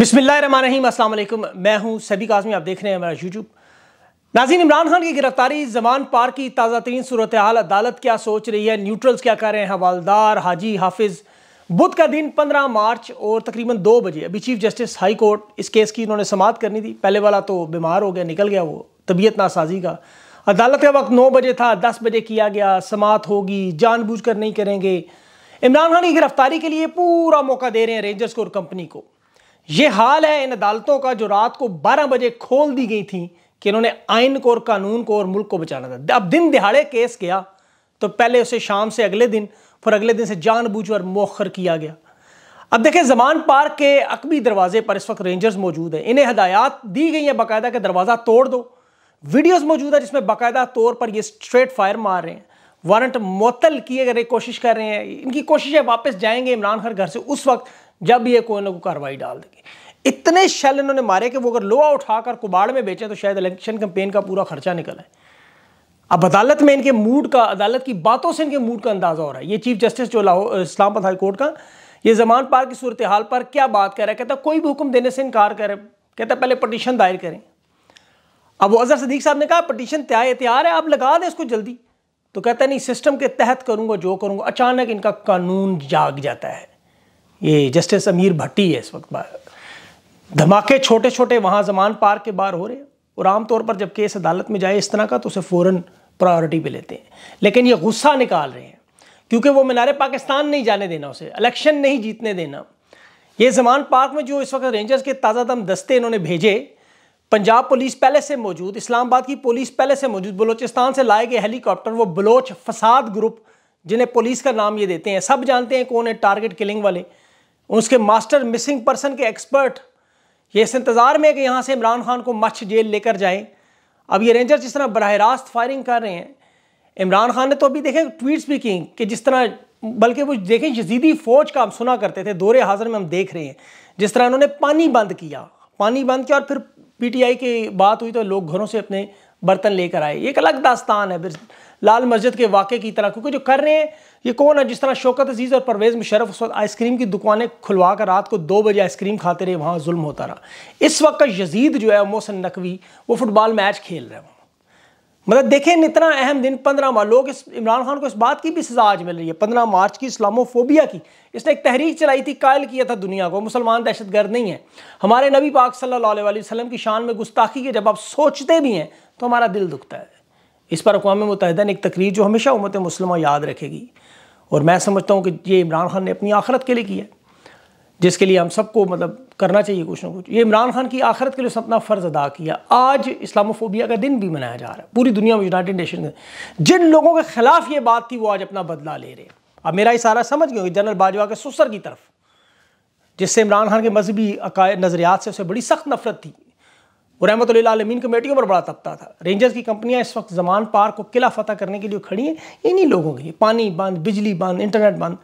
बिसमीम अल्लाम मैं हूं सभी काजमी आप देख रहे हैं हमारा यूट्यूब नाजीन इमरान खान की गिरफ्तारी जमान पार की ताज़ा तरीन सूरत हाल अदालत क्या सोच रही है न्यूट्रल्स क्या कर रहे हैं हवालदार हाजी हाफिज़ बुध का दिन 15 मार्च और तकरीबन दो बजे अभी चीफ जस्टिस हाई कोर्ट इस केस की इन्होंने समात करनी थी पहले वाला तो बीमार हो गया निकल गया वो तबीयत नासाजी का अदालत का वक्त नौ बजे था दस बजे किया गया समात होगी जानबूझ कर नहीं करेंगे इमरान खान की गिरफ्तारी के लिए पूरा मौका दे रहे हैं रेंजर्स को और कंपनी को ये हाल है इन अदालतों का जो रात को 12 बजे खोल दी गई थी कि इन्होंने आइन को और कानून को और मुल्क को बचाना था अब दिन दिहाड़े केस गया तो पहले उसे शाम से अगले दिन फिर अगले दिन से जानबूझकर मौखर किया गया अब देखें जमान पार्क के अकबी दरवाजे पर इस वक्त रेंजर्स मौजूद हैं इन्हें हदायत दी गई है बाकायदा कि दरवाज़ा तोड़ दो वीडियोज मौजूद है जिसमें बाकायदा तौर पर ये स्ट्रेट फायर मार रहे हैं वारंट मअतल किए गए कोशिश कर रहे हैं इनकी कोशिश है वापस जाएंगे इमरान खान घर से उस वक्त जब ये कोई ना कोई कार्रवाई डाल देंगे इतने शैल इन्होंने मारे कि वो अगर लोहा उठाकर कुबाड़ में बेचे तो शायद इलेक्शन कंपेन का पूरा खर्चा निकल आए अब अदालत में इनके मूड का अदालत की बातों से इनके मूड का अंदाज़ा हो रहा है ये चीफ जस्टिस जो लाहौर इस्लामाबाद हाई कोर्ट का ये जमान पार की सूरत हाल पर क्या बात कर रहा है कहता कोई भी हुक्म देने से इनकार करे कहता पहले पटिशन दायर करें अब वो अजहर सदीक साहब ने कहा पटिशन तैयार है आप लगा दें इसको जल्दी तो कहता नहीं सिस्टम के तहत करूँगा जो करूँगा अचानक इनका कानून जाग जाता है ये जस्टिस अमीर भट्टी है इस वक्त धमाके छोटे छोटे वहाँ जमान पार के बाहर हो रहे हैं और आमतौर पर जब केस अदालत में जाए इस तरह का तो उसे फ़ौर प्रायोरिटी पे लेते हैं लेकिन ये गुस्सा निकाल रहे हैं क्योंकि वो मीनारे पाकिस्तान नहीं जाने देना उसे इलेक्शन नहीं जीतने देना ये जमान पार्क में जो इस वक्त रेंजर्स के ताज़ा दम दस्ते इन्होंने भेजे पंजाब पुलिस पहले से मौजूद इस्लामाबाद की पुलिस पहले से मौजूद बलोचिस्तान से लाए गए हेलीकॉप्टर वो बलोच फसाद ग्रुप जिन्हें पुलिस का नाम ये देते हैं सब जानते हैं कौन है टारगेट किलिंग वाले उसके मास्टर मिसिंग पर्सन के एक्सपर्ट ये इस इंतज़ार में कि यहाँ से इमरान खान को मच्छ जेल लेकर जाए अब ये रेंजर जिस तरह बरह रास्त फायरिंग कर रहे हैं इमरान खान ने तो अभी देखे ट्वीट्स भी की कि जिस तरह बल्कि वो देखें यजीदी फ़ौज का हम सुना करते थे दौरे हाजिर में हम देख रहे हैं जिस तरह इन्होंने पानी बंद किया पानी बंद किया और फिर पीटीआई की बात हुई तो लोग घरों से अपने बर्तन लेकर आए एक अलग दास्तान है लाल मस्जिद के वाक़े की तरह क्योंकि जो कर रहे हैं ये कौन है जिस तरह शौकत अजीज़ और परवेज़ मुशरफ उस वक्त आइसक्रीम की दुकानें खुलवा कर रात को दो बजे आइसक्रीम खाते रहे वहाँ जुल्म होता रहा इस वक्त का यजीद जो है मोहसन नकवी वो फुटबॉल मैच खेल रहे हैं मतलब देखें इतना अहम दिन पंद्रह मार्च लोग इस इमरान खान को इस बात की भी सजा आज मिल रही है पंद्रह मार्च की इस्लामोफोबिया की इसने एक तहरीक चलाई थी कायल किया था दुनिया को मुसलमान दहशत गर्द नहीं है हमारे नबी पाक सल्लल्लाहु अलैहि वसल्लम की शान में गुस्ताखी के जब आप सोचते भी हैं तो हमारा दिल दुखता है इस पर अकवा मुतहदा ने एक तकरीर जो हमेशा उमत मुसलमा याद रखेगी और मैं समझता हूँ कि ये इमरान खान ने अपनी आखरत के लिए किया जिसके लिए हम सबको मतलब करना चाहिए कुछ ना कुछ ये इमरान खान की आखरत के लिए उसने अपना फ़र्ज़ अदा किया आज इस्लामोफोबिया का दिन भी मनाया जा रहा है पूरी दुनिया में यूनाइटेड नेशन जिन लोगों के ख़िलाफ़ ये बात थी वो आज अपना बदला ले रहे हैं अब मेरा इशारा समझ गए जनरल बाजवा के सुसर की तरफ जिससे इमरान खान के मजहबी नज़रियात से उसे बड़ी सख्त नफरत थी वो रहमत आलमीन कमेटियों पर बड़ा तबता था रेंजर्स की कंपनियां इस वक्त जमान पार को किला फतह करने के लिए खड़ी हैं इन्हीं लोगों के लिए पानी बंद बिजली बंद इंटरनेट बंद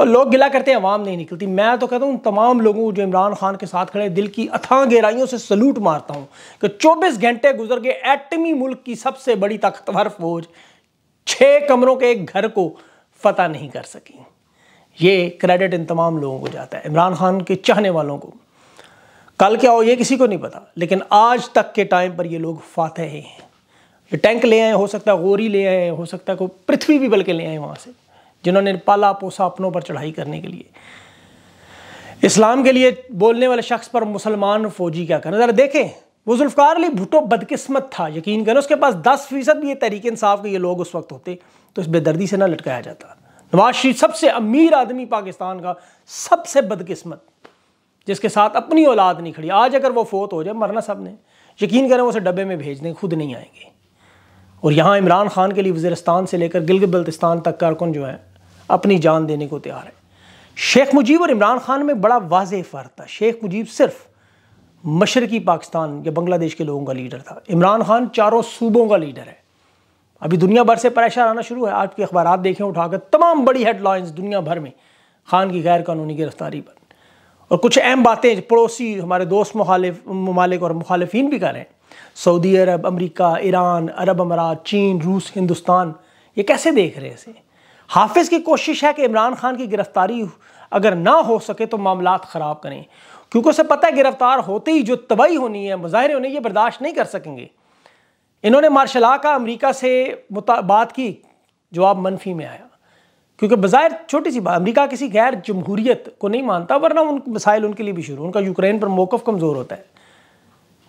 और लोग गिला करते हैं आवाम नहीं निकलती मैं तो कहता हूँ उन तमाम लोगों को जो इमरान खान के साथ खड़े दिल की अथाह गहराइयों से सलूट मारता हूँ कि चौबीस घंटे गुजर गए एटमी मुल्क की सबसे बड़ी ताकतवर फौज छः कमरों के एक घर को फतह नहीं कर सकी ये क्रेडिट इन तमाम लोगों को जाता है इमरान खान के चाहने वालों को कल क्या हो ये किसी को नहीं पता लेकिन आज तक के टाइम पर ये लोग फाते ही हैं ये टैंक ले आए हो सकता है गोरी ले आए हो सकता है कोई पृथ्वी भी बल्कि ले आए वहाँ से जिन्होंने पाला पोसा अपनों पर चढ़ाई करने के लिए इस्लाम के लिए बोलने वाले शख्स पर मुसलमान फौजी क्या करें ज़रा देखें वो जुल्फकार अली भुटो बदकिस्मत था यकीन करें उसके पास दस फीसद भी ये तहरीक इंसाफ के ये लोग उस वक्त होते तो इस बेदर्दी से ना लटकाया जाता नवाज शरीफ सबसे अमीर आदमी पाकिस्तान का सबसे बदकिस्मत जिसके साथ अपनी औलाद नहीं खड़ी आज अगर वो फोत हो जाए मरना सब ने यकीन करें उसे डब्बे में भेज दें खुद नहीं आएंगे और यहाँ इमरान खान के लिए वज़रस्तान से लेकर गिलग बल्तिस्तान तक कारकुन जो है अपनी जान देने को तैयार है शेख मुजीब और इमरान खान में बड़ा वाज फ़र्क था शेख मुजीब सिर्फ मशरकी पाकिस्तान या बंग्लादेश के लोगों का लीडर था इमरान खान चारों सूबों का लीडर है अभी दुनिया भर से परेशान आना शुरू है आज के अखबार देखें उठाकर तमाम बड़ी हेडलाइंस दुनिया भर में खान की गैर कानूनी गिरफ्तारी पर और कुछ अहम बातें पड़ोसी हमारे दोस्त मुखालिफ ममालिक और मुखालफी भी करें सऊदी अरब अमरीका ईरान अरब अमारात चीन रूस हिंदुस्तान ये कैसे देख रहे हैं इसे हाफिज़ की कोशिश है कि इमरान खान की गिरफ्तारी अगर ना हो सके तो मामला ख़राब करें क्योंकि उसे पता है गिरफ्तार होते ही जो तबाही होनी है मुजाहरे होने ये बर्दाश्त नहीं कर सकेंगे इन्होंने मार्शला का अमरीका से बात की जवाब मनफी में आया क्योंकि बाज़ाहिर छोटी सी बात अमेरिका किसी गैर जमहूरीत को नहीं मानता वरना उन मसाइल उनके लिए भी शुरू उनका यूक्रेन पर मौक़ कमज़ोर होता है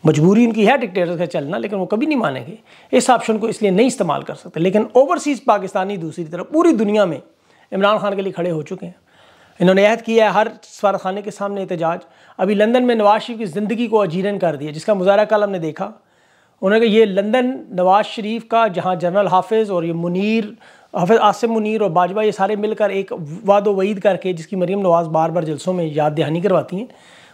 मजबूरी उनकी है डिक्टेटर का चलना लेकिन वो कभी नहीं मानेंगे इस ऑप्शन को इसलिए नहीं इस्तेमाल कर सकते लेकिन ओवरसीज़ पाकिस्तानी दूसरी तरफ पूरी दुनिया में इमरान खान के लिए खड़े हो चुके हैं इन्होंने अहद किया है हर सफार खाना के सामने एहतजाज अभी लंदन में नवाज शरीफ की ज़िंदगी को अजीरन कर दिया जिसका मुजाह कल हमने देखा उन्होंने कहा ये लंदन नवाज शरीफ का जहाँ जनरल हाफिज़ और ये मुनीर हफिज आसिम मुनीर और बाजवा ये सारे मिलकर एक वाद वईद करके जिसकी मरीम नवाज़ बार बार जलसों में याद दहानी करवाती हैं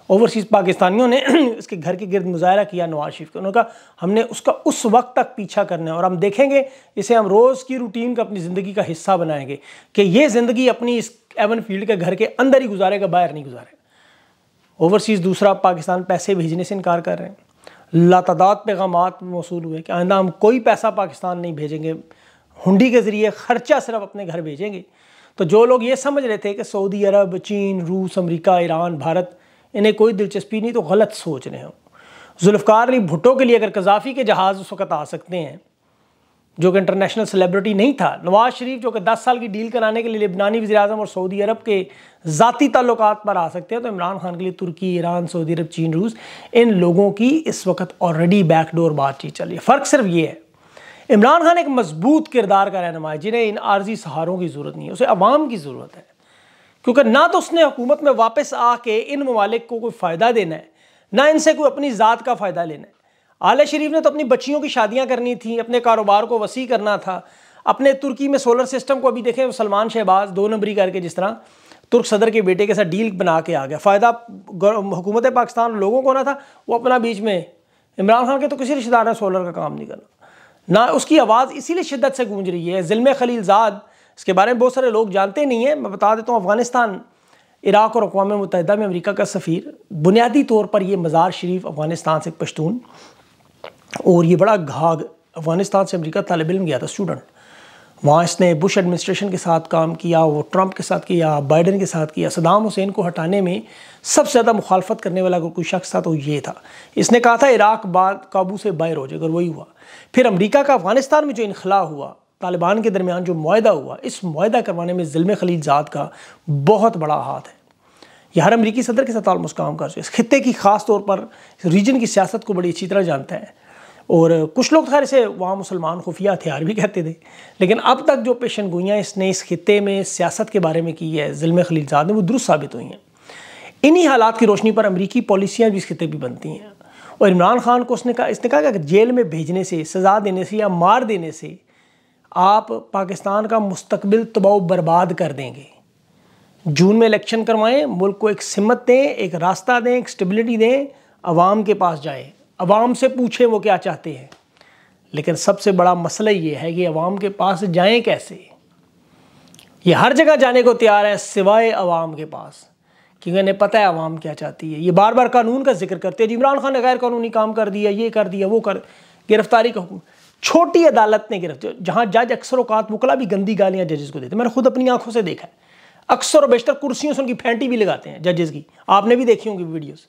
ओवरसीज़ पाकिस्तानियों ने इसके घर के गिरद मुजाहरा किया नवाज शरीफ का उन्होंने कहा हमने उसका उस वक्त तक पीछा करना है और हम देखेंगे इसे हम रोज़ की रूटीन का अपनी ज़िंदगी का हिस्सा बनाएंगे कि ये ज़िंदगी अपनी इस एवन फील्ड के घर के अंदर ही गुजारेगा बाहर नहीं गुजारेगा ओवरसीज़ दूसरा पाकिस्तान पैसे भेजने से इनकार कर रहे हैं लातदाद पैगाम मौसू हुए कि आइंदा हम कोई पैसा पाकिस्तान नहीं भेजेंगे हुंडी के ज़रिए ख़र्चा सिर्फ अपने घर भेजेंगे तो जो लोग ये समझ रहे थे कि सऊदी अरब चीन रूस अमेरिका ईरान भारत इन्हें कोई दिलचस्पी नहीं तो गलत सोच रहे हो जुल्फकार अली भुट्टो के लिए अगर कजाफी के जहाज़ उस वक्त आ सकते हैं जो कि इंटरनेशनल सेलिब्रिटी नहीं था नवाज शरीफ जो कि 10 साल की डील कराने के लिए लिबनानी वजी अजम और सऊदी अरब के ज़ाती ताल्लुक पर आ सकते हैं तो इमरान खान के लिए तुर्की ईरान सऊदी अरब चीन रूस इन लोगों की इस वक्त ऑलरेडी बैकडोर बातचीत चल रही है फ़र्क सिर्फ ये है इमरान खान एक मजबूत किरदार का रहनमा है जिन्हें इन आर्जी सहारों की ज़रूरत नहीं है उसे अवाम की ज़रूरत है क्योंकि ना तो उसने हुकूमत में वापस आके इन ममालिक को कोई फ़ायदा देना है ना इनसे कोई अपनी ज़ात का फ़ायदा लेना है आला शरीफ ने तो अपनी बच्चियों की शादियाँ करनी थी अपने कारोबार को वसी करना था अपने तुर्की में सोलर सिस्टम को अभी देखें सलमान शहबाज दो नंबरी करके जिस तरह तुर्क सदर के बेटे के साथ डील बना के आ गया फ़ायदा हुकूमत पाकिस्तान लोगों को ना था वो अपना बीच में इमरान खान के तो किसी रिश्तेदार ने सोलर का काम नहीं करना ना उसकी आवाज़ इसीलिए शिद्दत से गूंज रही है ज़िल्म खलीलजाद इसके बारे में बहुत सारे लोग जानते नहीं हैं मैं बता देता हूँ अफ़गानिस्तान इराक़ और अकवा मुतहदा में अमरीका का सफ़ीर बुनियादी तौर पर यह मज़ार शरीफ अफ़गानिस्तान से एक पश्तून और ये बड़ा घाघ अफ़गानिस्तान से अमरीका तालब इम गया था स्टूडेंट वहाँ इसने बुश एडमिनिस्ट्रेशन के साथ काम किया वो ट्रंप के साथ किया बाइडन के साथ किया सदाम हुसैन को हटाने में सबसे ज़्यादा मुखालफत करने वाला अगर कोई शख्स था तो ये था इसने कहा था इराक बाद काबू से बाहर हो जाए अगर वही हुआ फिर अमरीका का अफगानिस्तान में जो इनखला हुआ तालिबान के दरमियान जो माहा हुआ इस माहा करवाने में ज़िल्म खलीजात का बहुत बड़ा हाथ है यह हर अमरीकी सदर के साथ आलमस काम कर इस खत्े की ख़ास तौर पर रीजन की सियासत को बड़ी अच्छी तरह जानता है और कुछ लोग तो खैर से वहाँ मुसलमान खुफिया हथियार भी कहते थे लेकिन अब तक जो पेशन गोइयाँ इसने इस खत्े में सियासत के बारे में की है ज़िल्म खलीलजाद में वो दुरुस्त साबित हुई हैं इन्हीं हालात की रोशनी पर अमरीकी पॉलिसियाँ भी इस खत्े भी बनती हैं और इमरान खान को उसने कहा इसने कहा कि जेल में भेजने से सज़ा देने से या मार देने से आप पाकिस्तान का मुस्तबिल तबाव बर्बाद कर देंगे जून में इलेक्शन करवाएं मुल्क को एक सिमत दें एक रास्ता दें एक स्टेबिलिटी दें आवाम के पास जाएं अवाम से पूछें वो क्या चाहते हैं लेकिन सबसे बड़ा मसला ये है कि अवाम के पास जाएं कैसे ये हर जगह जाने को तैयार है सिवाय अवाम के पास क्योंकि इन्हें पता है अवाम क्या चाहती है ये बार बार कानून का जिक्र करते हैं इमरान खान ने गैर कानूनी काम कर दिया ये कर दिया वो कर गिरफ्तारी का हुक्म छोटी अदालत ने गिरफ्तार जहाँ जज अक्सर अवकात मुकला भी गंदी गालियाँ जजेस को देते मैंने खुद अपनी आंखों से देखा है अक्सर और बेशतर कुर्सियों से उनकी फेंटी भी लगाते हैं जजेस की आपने भी देखी होंगी वीडियोज़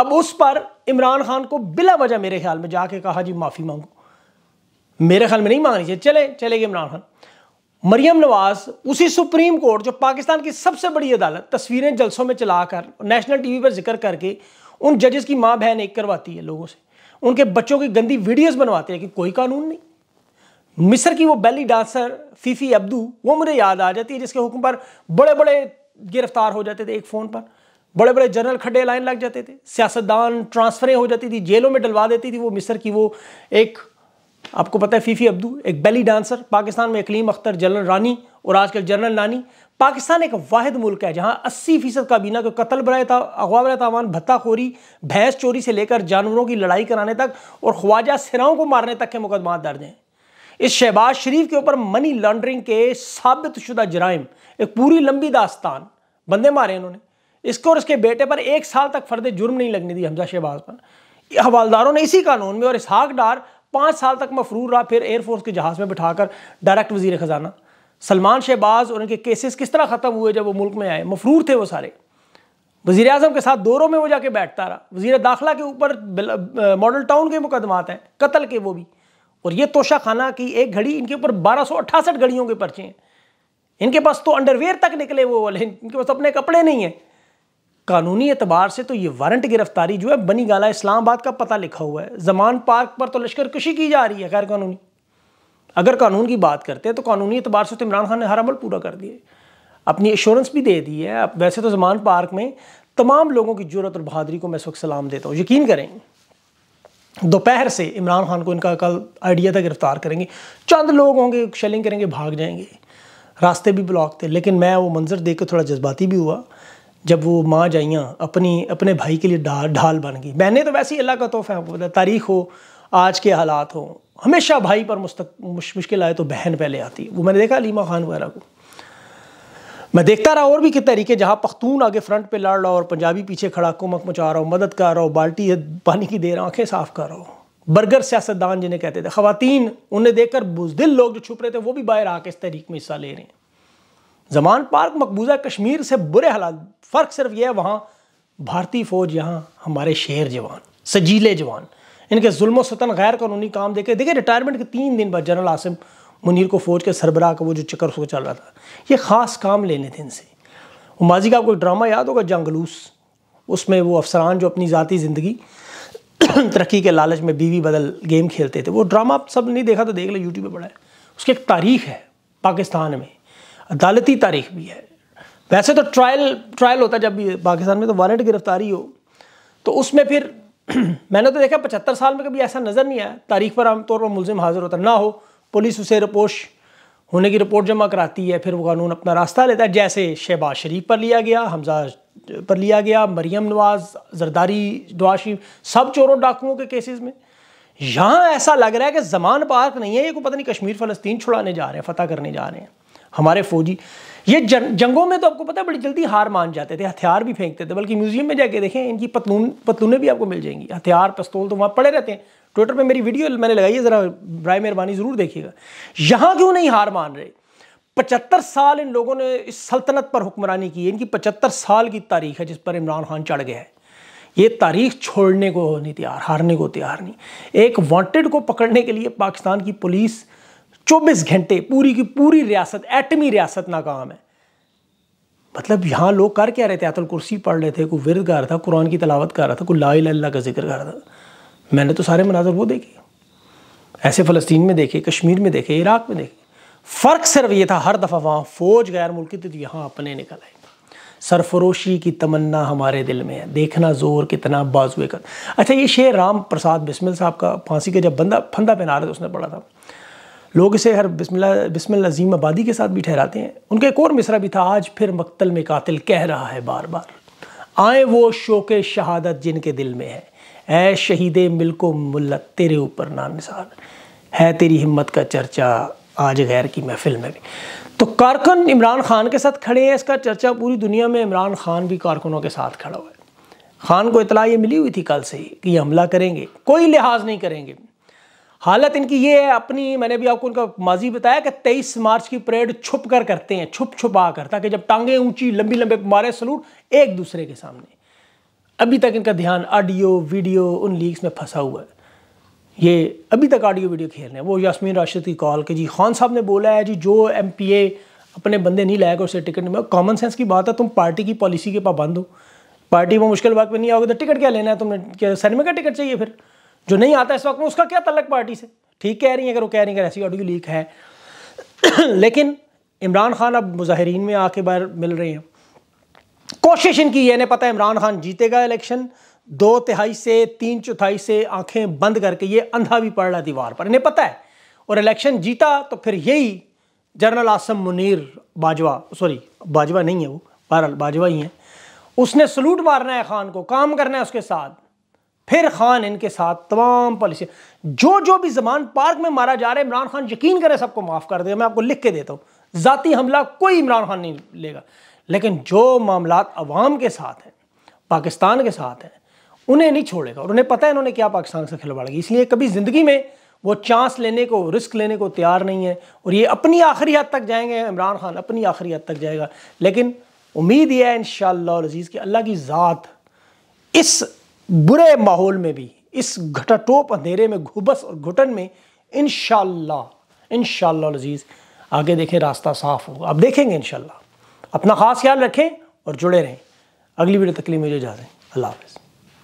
अब उस पर इमरान खान को बिला वजह मेरे ख्याल में जाके कहा जी माफ़ी मांगो मेरे ख्याल में नहीं मांगनी चाहिए चले चले गए इमरान खान मरियम नवाज उसी सुप्रीम कोर्ट जो पाकिस्तान की सबसे बड़ी अदालत तस्वीरें जलसों में चलाकर नेशनल टीवी पर जिक्र करके उन जजेस की माँ बहन एक करवाती है लोगों से उनके बच्चों की गंदी वीडियोस बनवाते हैं कि कोई कानून नहीं मिस्र की वो बेली डांसर फीफी अब्दू वो मुझे याद आ जाती है जिसके हुक्म पर बड़े बड़े गिरफ्तार हो जाते थे एक फ़ोन पर बड़े बड़े जनरल खड्डे लाइन लग जाते थे सियासतदान ट्रांसफरें हो जाती थी जेलों में डलवा देती थी वो मिस्र की वो एक आपको पता है फीफी अब्दू एक बेली डांसर पाकिस्तान में अकलीम अख्तर जनरल रानी और आजकल जनरल नानी पाकिस्तान एक वाद मुल्क है जहाँ अस्सी फीसद काबीना को कत्ल था अगवा बनाए तावान भत्ताखोरी भैंस चोरी से लेकर जानवरों की लड़ाई कराने तक और ख्वाजा सिराओं को मारने तक के मुकदमा दर्ज हैं इस शहबाज शरीफ के ऊपर मनी लॉन्ड्रिंग के साबित शुदा जराइम एक पूरी लंबी दास्तान बंदे मारे इन्होंने इसको और इसके बेटे पर एक साल तक फर्द जुर्म नहीं लगने दी हमजा शहबाज पर हवालदारों ने इसी कानून में और इसहाक डार पाँच साल तक मफरूर रहा फिर एयरफोर्स के जहाज़ में बिठाकर डायरेक्ट वजीर ख़जाना सलमान शहबाज और उनके केसेस किस तरह ख़त्म हुए जब वो मुल्क में आए मफरूर थे वो सारे वजीर अजम के साथ दौरों में वो जाके बैठता रहा वजीर दाखिला के ऊपर मॉडल टाउन के मुकदमात हैं कत्ल के वो भी और ये तोशा खाना की एक घड़ी इनके ऊपर बारह सौ अट्ठासठ घड़ियों के पर्चे हैं इनके पास तो अंडरवेयर तक निकले वो वाले इनके पास अपने कपड़े नहीं हैं कानूनी एतबार से तो ये वारंट गिरफ्तारी जो है बनी गाला इस्लामाबाद का पता लिखा हुआ है जमान पार्क पर तो लश्कर कशी की जा रही है गैर कानूनी अगर कानून की बात करते हैं तो कानूनी एतबार से तो इमरान खान ने हर अमल पूरा कर दिया अपनी एश्योरेंस भी दे दी है वैसे तो जमान पार्क में तमाम लोगों की जरूरत और बहादरी को मैं इस वक्त सलाम देता हूँ यकीन करें दोपहर से इमरान खान को इनका कल आइडिया था गिरफ्तार करेंगे चंद लोग होंगे शेलिंग करेंगे भाग जाएंगे रास्ते भी ब्लॉक थे लेकिन मैं वो मंजर देख कर थोड़ा जज्बाती भी हुआ जब वो माँ जाइयाँ अपनी अपने भाई के लिए ढाल ढाल बन गई बहनें तो वैसे ही अल्लाह का तोहफा है तारीख हो आज के हालात हो हमेशा भाई पर मुस्तक मुश, मुश्किल आए तो बहन पहले आती वो मैंने देखा लीमा खान वगैरह को मैं देखता रहा और भी कितने तरीके जहाँ पख्तून आगे फ्रंट पे लड़ रहा हो और पंजाबी पीछे खड़ा कुमक मचा रहा हो मदद कर रहा हो बाल्टी पानी की दे रहा हो आँखें साफ कर रहा हो बर्गर सियासतदान जिन्हें कहते थे खवतिन उन्हें देखकर बुजदिल लोग जो छुप रहे थे वो भी बाहर आके इस तरीक़ में हिस्सा ले रहे हैं जमान पार्क मकबूजा कश्मीर से बुरे हालात फ़र्क सिर्फ यह है वहाँ भारतीय फ़ौज यहाँ हमारे शेर जवान सजीले जवान इनके जुल्म सतन गैर कानूनी काम देखे देखिए रिटायरमेंट के तीन दिन बाद जनरल आसिम मुनीर को फ़ौज के सरबराह का वो जो चक्कर उसको चल रहा था ये ख़ास काम लेने थे इनसे माजी का आपको ड्रामा याद होगा जंगलूस उसमें वो अफसरान जो अपनी ज़ाती ज़िंदगी तरक्की के लालच में बीवी बदल गेम खेलते थे वो ड्रामा आप सब नहीं देखा तो देख लो यूट्यूब पर पड़ा है उसकी एक तारीख है पाकिस्तान में अदालती तारीख भी है वैसे तो ट्रायल ट्रायल होता है जब भी पाकिस्तान में तो वारंट गिरफ्तारी हो तो उसमें फिर मैंने तो देखा पचहत्तर साल में कभी ऐसा नज़र नहीं आया तारीख पर आमतौर पर मुलिम हाजिर होता ना हो पुलिस उसे रपोश होने की रिपोर्ट जमा कराती है फिर वो कानून अपना रास्ता लेता है जैसे शहबाज शरीफ पर लिया गया हमजा पर लिया गया मरीम नवाज जरदारी दुआशी शरीफ सब चोरों डाकुओं के केसेस में यहाँ ऐसा लग रहा है कि जमान पार्क नहीं है ये को पता नहीं कश्मीर फ़लस्तीन छुड़ाने जा रहे हैं फतेह करने जा रहे हैं हमारे फौजी ये जन, जंगों में तो आपको पता है बड़ी जल्दी हार मान जाते थे हथियार भी फेंकते थे बल्कि म्यूजियम में जाके देखें इनकी पतलून पतलूने भी आपको मिल जाएंगी हथियार पस्तोल तो वहाँ पड़े रहते हैं ट्विटर पे मेरी वीडियो मैंने लगाई है ज़रा बर मेहरबानी ज़रूर देखिएगा यहाँ क्यों नहीं हार मान रहे पचहत्तर साल इन लोगों ने इस सल्तनत पर हुक्मरानी की इनकी पचहत्तर साल की तारीख है जिस पर इमरान खान चढ़ गया है ये तारीख छोड़ने को नहीं तैयार हारने को तैयार नहीं एक वांटेड को पकड़ने के लिए पाकिस्तान की पुलिस चौबीस घंटे पूरी की पूरी रियासत एटमी रियासत नाकाम है मतलब यहाँ लोग कर क्या रहे थे आतल कुर्सी पढ़ रहे थे कोई विरद गार रहा था कुरान की तलावत कर रहा था कोई ला का जिक्र कर रहा था मैंने तो सारे मनाजर वो देखे ऐसे फ़लस्तीन में देखे कश्मीर में देखे इराक़ में देखे फ़र्क सिर्फ ये था हर दफ़ा वहाँ फ़ौज गैर मुल्की थी तो यहाँ अपने निकल आए सरफरोशी की तमन्ना हमारे दिल में है देखना ज़ोर कितना बाजुए कर अच्छा ये शेर राम प्रसाद बिस्मिल साहब का फांसी का जब बंदा फंदा पहना रहे थे उसने पढ़ा था लोग इसे हर बिस्मिल्ला बिस्मिल अजीम आबादी के साथ भी ठहराते हैं उनका एक और मिसरा भी था आज फिर मक्तल में कातिल कह रहा है बार बार आए वो शोक शहादत जिनके दिल में है ऐ शहीद मिलको मुल्लत तेरे ऊपर निसार है तेरी हिम्मत का चर्चा आज गैर की महफिल में भी तो कारकुन इमरान खान के साथ खड़े हैं इसका चर्चा पूरी दुनिया में इमरान खान भी कारकुनों के साथ खड़ा हुआ है खान को इतला ये मिली हुई थी कल से ही कि ये हमला करेंगे कोई लिहाज नहीं करेंगे हालत इनकी ये है अपनी मैंने भी आपको उनका माजी बताया कि 23 मार्च की परेड छुप कर करते हैं छुप छुपा कर ताकि जब टांगे ऊंची लंबी लंबे मारे सलूट एक दूसरे के सामने अभी तक इनका ध्यान ऑडियो वीडियो उन लीक्स में फंसा हुआ है ये अभी तक ऑडियो वीडियो खेल रहे हैं वो यासमीन राशिद की कॉल के जी खान साहब ने बोला है जी जो एम अपने बंदे नहीं लाएगा उसे टिकट नहीं कॉमन सेंस की बात है तुम पार्टी की पॉलिसी के पाबंद हो पार्टी में मुश्किल वक्त में नहीं आओगे तो टिकट क्या लेना है तुमने क्या सिनेमा का टिकट चाहिए फिर जो नहीं आता इस वक्त में उसका क्या तलक पार्टी से ठीक कह रही है अगर वो कह रही है ऐसी ऑडियो लीक है लेकिन इमरान खान अब मुजाहरीन में आके बाहर मिल रहे हैं कोशिश इनकी यह नहीं पता इमरान खान जीतेगा इलेक्शन दो तिहाई से तीन चौथाई से आंखें बंद करके ये अंधा भी पड़ रहा दीवार पर इन्हें पता है और इलेक्शन जीता तो फिर यही जनरल आसम मुनीर बाजवा सॉरी बाजवा नहीं है वो बहरहाल बाजवा ही है उसने सलूट मारना है खान को काम करना है उसके साथ फिर खान इनके साथ तमाम पॉलिसी जो जो भी जमान पार्क में मारा जा रहा है इमरान खान यकीन करें सबको माफ़ कर देगा मैं आपको लिख के देता हूँ ज़ाती हमला कोई इमरान खान नहीं लेगा लेकिन जो मामला अवाम के साथ हैं पाकिस्तान के साथ हैं उन्हें नहीं छोड़ेगा और उन्हें पता है इन्होंने क्या पाकिस्तान से खिलवाड़ेगी इसलिए कभी ज़िंदगी में वो चांस लेने को रिस्क लेने को तैयार नहीं है और ये अपनी आखिरी हद तक जाएंगे इमरान खान अपनी आखिरी हद तक जाएगा लेकिन उम्मीद यह है इन शजीज़ कि अल्लाह की ज़ात इस बुरे माहौल में भी इस घटाटोप अंधेरे में घुबस और घुटन में इन इन लजीज आगे देखें रास्ता साफ होगा अब देखेंगे इन अपना ख़ास ख्याल रखें और जुड़े रहें अगली वीडियो तकलीफ मुझे जा रहे हैं अल्लाह हाफ़